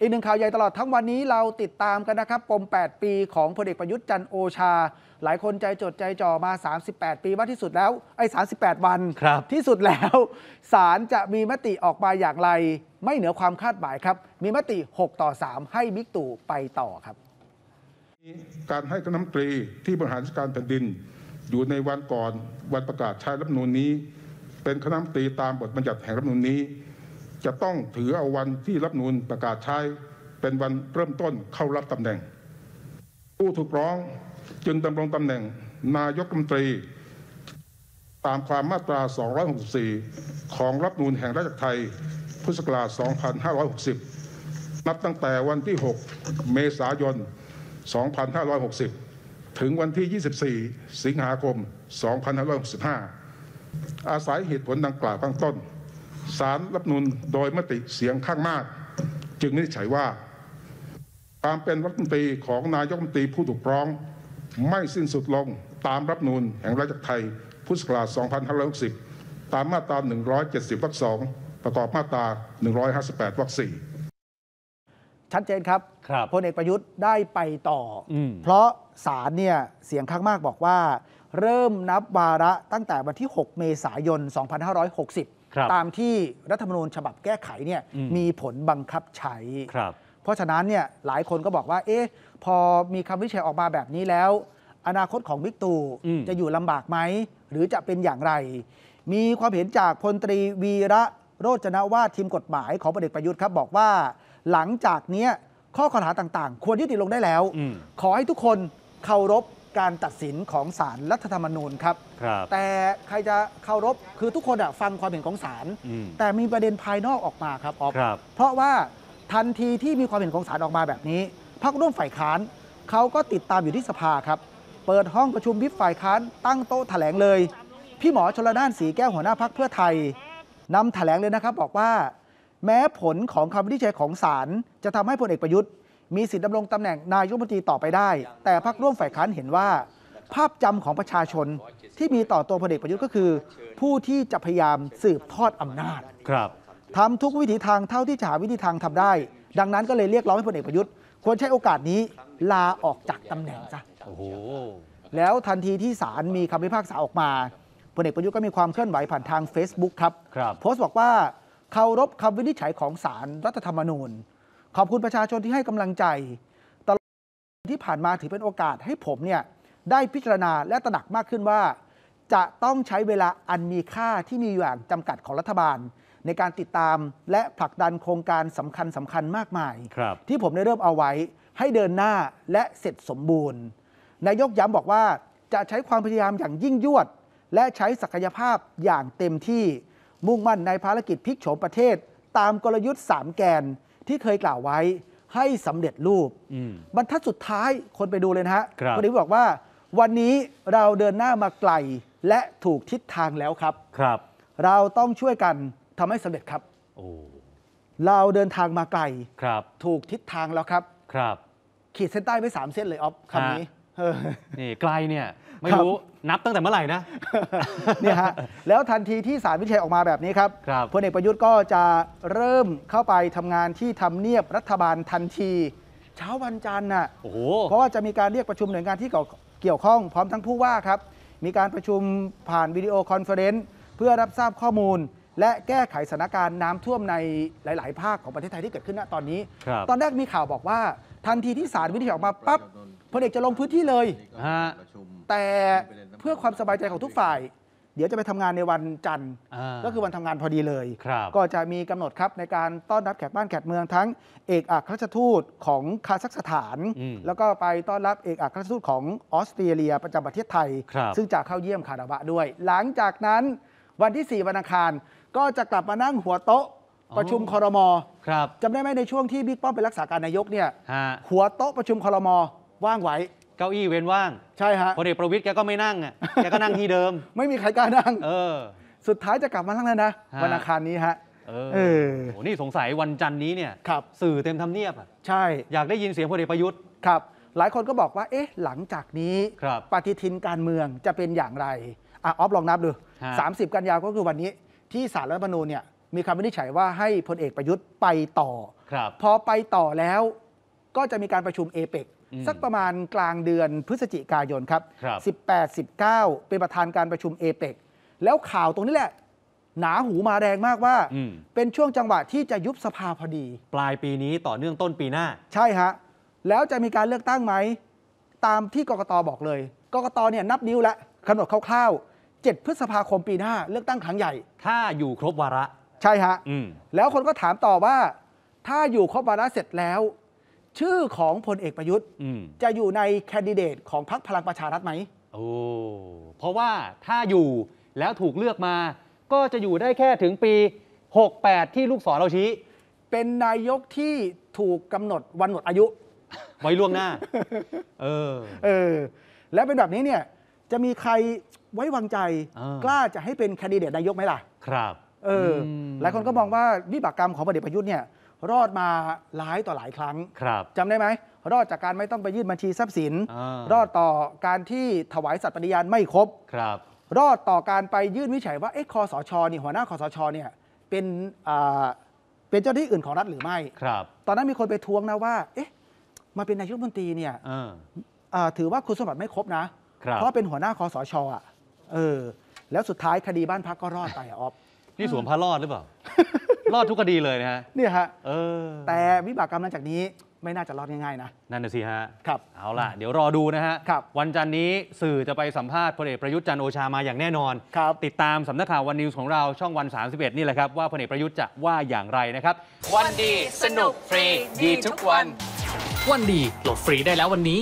อีกหนึ่งข่าวใหญ่ตลอดทั้งวันนี้เราติดตามกันนะครับปม 8 ปีของพลเอกประยุทธ์จันโอชา หลายคนใจจดใจจ่อมา 38 ปีว่าที่สุดแล้ว ไอ้ 38 วันที่สุดแล้วศาลจะมีมติออกมาอย่างไร ไม่เหนือความคาดหมายครับ มีมติ 6 ต่อ 3 ให้บิ๊กตู่ไปต่อครับ การให้คณะมนตรีที่บริหารจัดการแผ่นดิน อยู่ในวันก่อนวันประกาศใช้รัฐมนูลนี้ เป็นคณะมนตรีตามบทบัญญัติแห่งรัฐมนูลนี้จะต้องถือเอาวันที่รับนูลประกาศใช้เป็นวันเริ่มต้นเข้ารับตำแหน่ง ผู้ถูกร้องจึงดำรงตำแหน่ง นายกรัฐมนตรี ตามความมาตรา 264 ของรับนูลแห่งราชไทยพุทธศักราช 2560 นับตั้งแต่วันที่ 6 เมษายน 2560 ถึงวันที่ 24 สิงหาคม 2565 อาศัยเหตุผลดังกล่าวข้างต้นสารรับนูนโดยมติเสียงข้างมาก จึงนิจัยว่าความเป็นรัฐมนตรีของนายกรัฐมนตรีผู้ถูกร้องไม่สิ้นสุดลงตามรับนูนแห่งราชไทย พุทธศักราช 2560 ตามมาตรา170วรรค2ประกอบมาตรา158วรรค4ชัดเจนครับพลเอกประยุทธ์ได้ไปต่ออเพราะศาลเนี่ยเสียงข้างมากบอกว่าเริ่มนับวาระตั้งแต่วันที่ 6 เมษายน 2560ตามที่รัฐธรรมนูญฉบับแก้ไขเนี่ยมีผลบังคับใช้เพราะฉะนั้นเนี่ยหลายคนก็บอกว่า เอ๊ะ พอมีคำวิจัยออกมาแบบนี้แล้ว อนาคตของบิ๊กตู่จะอยู่ลำบากไหมหรือจะเป็นอย่างไร มีความเห็นจากพลตรีวีระโรจนวาทีมกฎหมายของประเด็กประยุทธ์ครับ บอกว่าหลังจากนี้ข้อข้อหาต่างๆ ควรยุติลงได้แล้ว ขอให้ทุกคนเคารพการตัดสินของศาลรรัฐธรรมนูญครับรบแต่ใครจะเคารพ คือทุกคนฟังความเห็นของศาล แต่มีประเด็นภายนอกออกมาครับออฟบเพราะว่าทันทีที่มีความเห็นของศาลออกมาแบบนี้พรรคร่วมฝ่ายค้าน เขาก็ติดตามอยู่ที่สภาครับ เปิดห้องประชุมวิปฝ่ายค้าน ตั้งโต๊ะแถลงเลย พี่หมอชลน่าน สีแก้วหัวหน้าพักเพื่อไทย นำแถลงเลยนะครับบอกว่าแม้ผลของคำวินิจฉัยของศาลจะทำให้พลเอกประยุทธ์มีสิทธิ์ดำรงตำแหน่งนายกรัฐมนตรีต่อไปได้ แต่พรรคร่วมฝ่ายค้านเห็นว่า ภาพจำของประชาชนที่มีต่อตัวพลเอกประยุทธ์ก็คือ ผู้ที่จะพยายามสืบทอดอำนาจ ครับทำทุกวิถีทางเท่าที่จะหาวิธีทางทำได้ ดังนั้นก็เลยเรียกร้องให้พลเอกประยุทธ์ ควรใช้โอกาสนี้ลาออกจากตำแหน่งซะโอ้โหแล้วทันทีที่ศาลมีคำพิพากษาออกมาพลเอกประยุทธ์ก็มีความเคลื่อนไหวผ่านทาง Facebook ครับโพสต์บอกว่าเคารพคำวินิจฉัยของศาลรรัฐธรรมนูญขอบคุณประชาชนที่ให้กำลังใจ ตลอดที่ผ่านมาถือเป็นโอกาสให้ผมเนี่ยได้พิจารณาและตระหนักมากขึ้นว่า จะต้องใช้เวลาอันมีค่าที่มีอยู่อย่างจำกัดของรัฐบาล ในการติดตามและผลักดันโครงการสำคัญสำคัญมากมาย ที่ผมได้เริ่มเอาไว้ให้เดินหน้าและเสร็จสมบูรณ์นายกย้ำบอกว่าจะใช้ความพยายามอย่างยิ่งยวด และใช้ศักยภาพอย่างเต็มที่มุ่งมั่นในภารกิจพลิกโฉมประเทศ ตามกลยุทธ์3แกนที่เคยกล่าวไว้ให้สำเร็จรูป บรรทัดสุดท้ายคนไปดูเลยนะฮะคนนี้บอกว่าวันนี้เราเดินหน้ามาไกล และถูกทิศทางแล้วครับ ครับ เราต้องช่วยกันทำให้สำเร็จครับโอ้เราเดินทางมาไกลครับ ถูกทิศทางแล้วครับ ครับขีดเส้นใต้ไว้สามเส้นเลยออฟคำนี้นี่ไกลเนี่ยไม่รู้นับตั้งแต่เมื่อไหร่นะเนี่ยฮะ แล้วทันทีที่สารวิจัยออกมาแบบนี้ครับพลเอกประยุทธ์ก็จะเริ่มเข้าไปทำงานที่ทำเนียบรัฐบาลทันที เช้าวันจันทร์น่ะเพราะว่าจะมีการเรียกประชุมหน่วยงานที่เกี่ยวข้องพร้อมทั้งผู้ว่าครับ มีการประชุมผ่านวิดีโอคอนเฟอเรนซ์เพื่อรับทราบข้อมูล และแก้ไขสถานการณ์น้ำท่วมในหลาย ๆ ภาคของประเทศไทยที่เกิดขึ้นณตอนนี้ ตอนแรกมีข่าวบอกว่าทันทีที่สารวินิจัยออกมาปั๊บลเอกจะลงพื้นที่เลยฮะแต่เพื่อความสบายใจของทุกฝ่าย เดี๋ยวจะไปทำงานในวันจันทร์ ก็คือวันทำงานพอดีเลยครับก็จะมีกำหนดครับในการต้อนรับแขกบ้านแขกเมืองทั้งเอกอัครราชทูตของคาซัคสถาน แล้วก็ไปต้อนรับเอกอัครราชทูตของออสเตรเลียประจำประเทศไทย ซึ่งจะเข้าเยี่ยมคาราบะด้วย หลังจากนั้นวันที่4วันอังคารก็จะกลับมานั่งหัวโต๊ะประชุมคอรมอรจำได้ไหมในช่วงที่บิ๊กป้อมเป็นรักษาการนายกเนี่ยหัวโต๊ะประชุมคอรมอว่างไว้เก้าอี้เว้นว่างใช่ฮะพลเอกประวิตยแกก็ไม่นั่งอ่ะแกก็นั่งที่เดิม ไม่มีใครกล้านั่งเออสุดท้ายจะกลับมานั่งแล้วนะวันอังคารนี้ฮะเอออโหนี่สงสัยวันจันทร์นี้เนี่ยครับสื่อเต็มทำเนียบอะใช่อยากได้ยินเสียงพลเอกประยุทธ์ครับ หลายคนก็บอกว่าเอ๊ะหลังจากนี้ครับปฏิทินการเมืองจะเป็นอย่างไรอ่ะออฟลองนับดูมส30 กันยาก็คือวันนี้ ที่สารรัฐธรรมนูญเนี่ยมีคำวินิจฉัยว่าให้พลเอกประยุทธ์ไปต่อครับพอไปต่อแล้ว ก็จะมีการประชุมเอเปกสักประมาณกลางเดือนพฤศจิกายนครับ 18 19 เป็นประธานการประชุมเอเปกแล้วข่าวตรงนี้แหละ หนาหูมาแรงมากว่าเป็นช่วงจังหวะที่จะยุบสภาพอดี ปลายปีนี้ต่อเนื่องต้นปีหน้า ใช่ฮะ แล้วจะมีการเลือกตั้งไหม ตามที่กกตอบอกเลยกกตเนี่ยนับนิ้วละกำหนดคร่าวๆ 7 พฤษภาคมปีหน้า เลือกตั้งครั้งใหญ่ ถ้าอยู่ครบวาระ ใช่ฮะแล้วคนก็ถามต่อว่า ถ้าอยู่ครบวาระเสร็จแล้วชื่อของพลเอกประยุทธ์จะอยู่ในแคนดิเดตของพรรคพลังประชารัฐไหมโอ้เพราะว่าถ้าอยู่แล้วถูกเลือกมา ก็จะอยู่ได้แค่ถึงปี 68 ที่ลูกศรเราชี้ เป็นนายกที่ถูกกำหนดวันหมดอายุไว้ล่วงหน้า เออเออแล้วเป็นแบบนี้เนี่ยจะมีใครไว้วางใจกล้าจะให้เป็นแคนดิเดตนายกไหมล่ะครับ เออหลายคนก็มองว่าวิบากกรรมของพลเอกประยุทธ์เนี่ยรอดมาหลายต่อหลายครั้งครับจำได้ไหมรอดจากการไม่ต้องไปยื่นบัญชีทรัพย์สินอรอดต่อการที่ถวายสัตย์ปฏิญาณไม่ครบครับรอดต่อการไปยื่นวิจัยว่าเอ๊ะคอสชนี่หัวหน้าคอสชเนี่ยเป็นอ่าเป็นเจ้าหน้าที่อื่นของรัฐหรือไม่ครับ ตอนนั้นมีคนไปทวงนะว่า เอ๊ะ มาเป็นนายกรัฐมนตรีเนี่ยถือว่าคุณสมบัติไม่ครบนะบเพราะเป็นหัวหน้าคอสชอ่ะเออแล้วสุดท้ายคดีบ้านพักก็รอดไปอ๊ออฟนี่สวมผ้ารอดหรือเปล่ารอดทุกคดีเลยนะฮะเนี่ยฮะเออแต่วิบากกรรมหลังจากนี้ไม่น่าจะรอดง่ายๆนะนั่นน่ะสิฮะครับเอาล่ะเดี๋ยวรอดูนะฮะครับวันจันนี้สื่อจะไปสัมภาษณ์พลเอกประยุทธ์จันโอชามาอย่างแน่นอนครับติดตามสำนักข่าววันนิวส์ของเราช่องวัน 31 นี่แหละครับว่าพลเอกประยุทธ์จะว่าอย่างไรนะครับวันดีสนุกฟรี ดีทุกวัน วันดีโหลดฟรีได้แล้ววันนี้